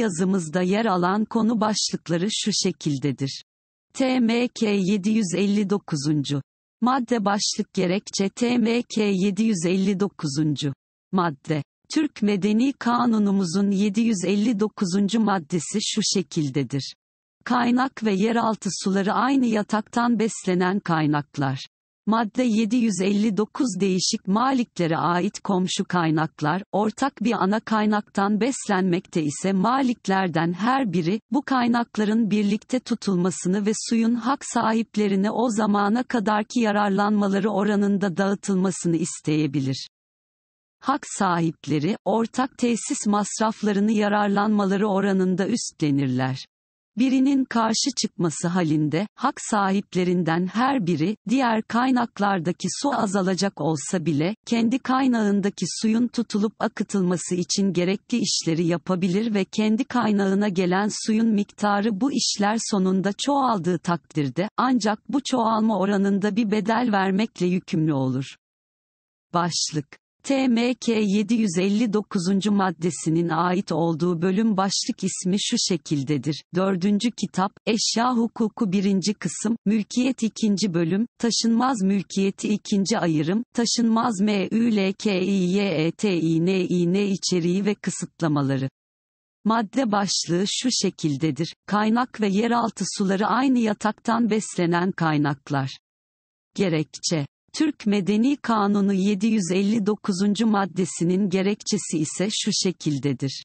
yazımızda yer alan konu başlıkları şu şekildedir. TMK 759. Madde başlık gerekçe TMK 759. Madde Türk Medeni Kanunumuzun 759. maddesi şu şekildedir. Kaynak ve yeraltı suları aynı yataktan beslenen kaynaklar. Madde 759 değişik maliklere ait komşu kaynaklar, ortak bir ana kaynaktan beslenmekte ise maliklerden her biri, bu kaynakların birlikte tutulmasını ve suyun hak sahiplerine o zamana kadarki yararlanmaları oranında dağıtılmasını isteyebilir hak sahipleri, ortak tesis masraflarını yararlanmaları oranında üstlenirler birinin karşı çıkması halinde, hak sahiplerinden her biri, diğer kaynaklardaki su azalacak olsa bile, kendi kaynağındaki suyun tutulup akıtılması için gerekli işleri yapabilir ve kendi kaynağına gelen suyun miktarı bu işler sonunda çoğaldığı takdirde, ancak bu çoğalma oranında bir bedel vermekle yükümlü olur. Başlık TMK 759. maddesinin ait olduğu bölüm başlık ismi şu şekildedir. 4. kitap, Eşya Hukuku 1. kısım, Mülkiyet 2. bölüm, Taşınmaz Mülkiyeti 2. ayırım, Taşınmaz MÜLKİYETİNİN içeriği ve kısıtlamaları. Madde başlığı şu şekildedir. Kaynak ve yeraltı suları aynı yataktan beslenen kaynaklar. Gerekçe Türk Medeni Kanunu 759. maddesinin gerekçesi ise şu şekildedir.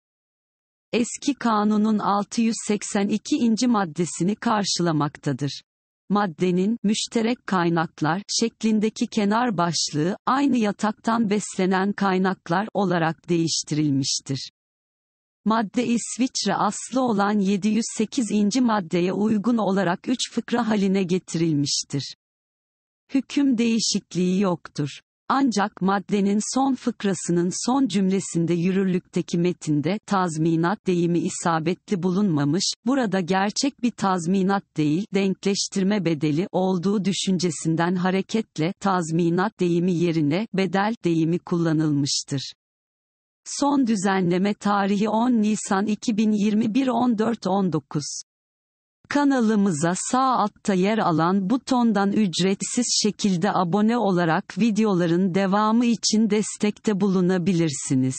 Eski kanunun 682. maddesini karşılamaktadır. Maddenin müşterek kaynaklar şeklindeki kenar başlığı aynı yataktan beslenen kaynaklar olarak değiştirilmiştir. Madde İsviçre aslı olan 708. maddeye uygun olarak 3 fıkra haline getirilmiştir hüküm değişikliği yoktur. Ancak maddenin son fıkrasının son cümlesinde yürürlükteki metinde tazminat deyimi isabetli bulunmamış, burada gerçek bir tazminat değil, denkleştirme bedeli olduğu düşüncesinden hareketle tazminat deyimi yerine bedel deyimi kullanılmıştır. Son düzenleme tarihi 10 Nisan 2021 14 19 Kanalımıza sağ altta yer alan butondan ücretsiz şekilde abone olarak videoların devamı için destekte bulunabilirsiniz.